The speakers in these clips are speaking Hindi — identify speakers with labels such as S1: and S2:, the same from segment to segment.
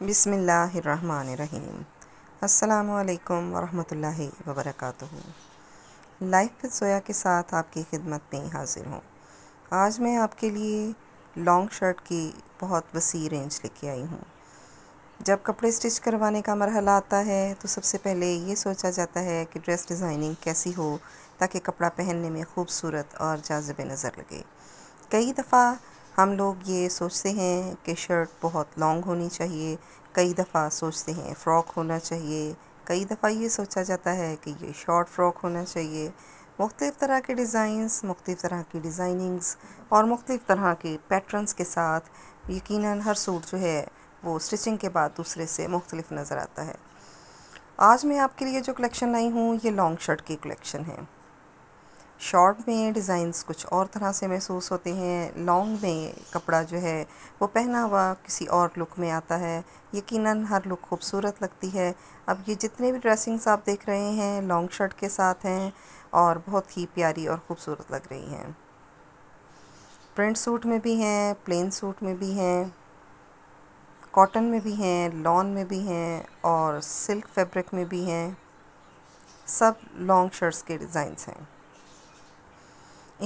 S1: बिसमीम अल्लाम वरहमल वबरक लाइफ विद सोया के साथ आपकी खिदमत में हाज़िर हूँ आज मैं आपके लिए लॉन्ग शर्ट की बहुत वसी रेंज लेके आई हूँ जब कपड़े स्टिच करवाने का मरहला आता है तो सबसे पहले ये सोचा जाता है कि ड्रेस डिज़ाइनिंग कैसी हो ताकि कपड़ा पहनने में खूबसूरत और जाजब नज़र लगे कई दफ़ा हम लोग ये सोचते हैं कि शर्ट बहुत लॉन्ग होनी चाहिए कई दफ़ा सोचते हैं फ़्रॉक होना चाहिए कई दफ़ा ये सोचा जाता है कि ये शॉर्ट फ़्रॉक होना चाहिए मुख्तलिफ़ तरह के डिज़ाइंस मुख्तलिफ़ तरह की डिज़ाइनिंग्स और मुख्तलिफ़ तरह के पैटर्नस के साथ यकीन हर सूट जो है वो स्टिचिंग के बाद दूसरे से मुख्तलिफ नज़र आता है आज मैं आपके लिए जो कलेक्शन लाई हूँ ये लॉन्ग शर्ट की कलेक्शन है शॉर्ट में डिज़ाइंस कुछ और तरह से महसूस होते हैं लॉन्ग में कपड़ा जो है वो पहना हुआ किसी और लुक में आता है यकीनन हर लुक खूबसूरत लगती है अब ये जितने भी ड्रेसिंग्स आप देख रहे हैं लॉन्ग शर्ट के साथ हैं और बहुत ही प्यारी और ख़ूबसूरत लग रही हैं प्रिंट सूट में भी हैं प्लेन सूट में भी हैं कॉटन में भी हैं लॉन में भी हैं और सिल्क फैब्रिक में भी हैं सब लॉन्ग शर्ट्स के डिज़ाइंस हैं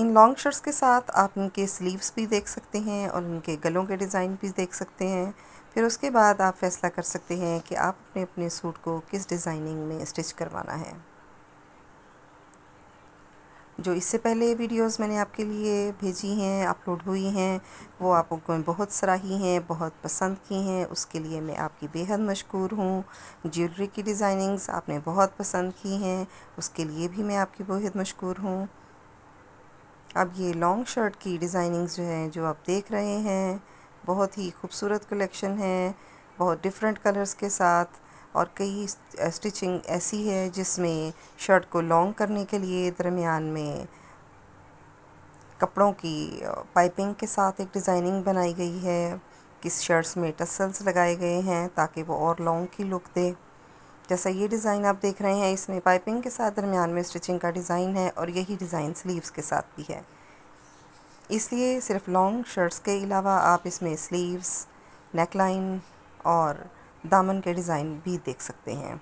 S1: इन लॉन्ग शर्ट्स के साथ आप उनके स्लीव्स भी देख सकते हैं और उनके गलों के डिज़ाइन भी देख सकते हैं फिर उसके बाद आप फैसला कर सकते हैं कि आप अपने अपने सूट को किस डिज़ाइनिंग में स्टिच करवाना है जो इससे पहले वीडियोस मैंने आपके लिए भेजी हैं अपलोड हुई हैं वो आपको बहुत सराही हैं बहुत पसंद की हैं उसके लिए मैं आपकी बेहद मशहूर हूँ ज्वेलरी की डिज़ाइनिंग्स आपने बहुत पसंद की हैं उसके लिए भी मैं आपकी बेहद मशहूर हूँ अब ये लॉन्ग शर्ट की डिज़ाइनिंग्स जो हैं जो आप देख रहे हैं बहुत ही खूबसूरत कलेक्शन है बहुत डिफरेंट कलर्स के साथ और कई स्टिचिंग ऐसी है जिसमें शर्ट को लॉन्ग करने के लिए दरमियान में कपड़ों की पाइपिंग के साथ एक डिज़ाइनिंग बनाई गई है किस शर्ट्स में टसल्स लगाए गए हैं ताकि वो और लॉन्ग की लुक दे जैसा ये डिज़ाइन आप देख रहे हैं इसमें पाइपिंग के साथ दरमियान में स्टिचिंग का डिज़ाइन है और यही डिज़ाइन स्लीव्स के साथ भी है इसलिए सिर्फ लॉन्ग शर्ट्स के अलावा आप इसमें स्लीव्स नेकलाइन और दामन के डिज़ाइन भी देख सकते हैं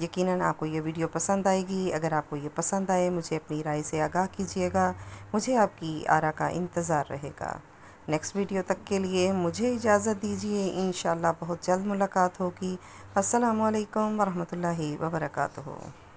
S1: यकीनन आपको ये वीडियो पसंद आएगी अगर आपको ये पसंद आए मुझे अपनी राय से आगाह कीजिएगा मुझे आपकी आरा का इंतज़ार रहेगा नेक्स्ट वीडियो तक के लिए मुझे इजाज़त दीजिए इन बहुत जल्द मुलाकात होगी असलकम वरहमल वबरकू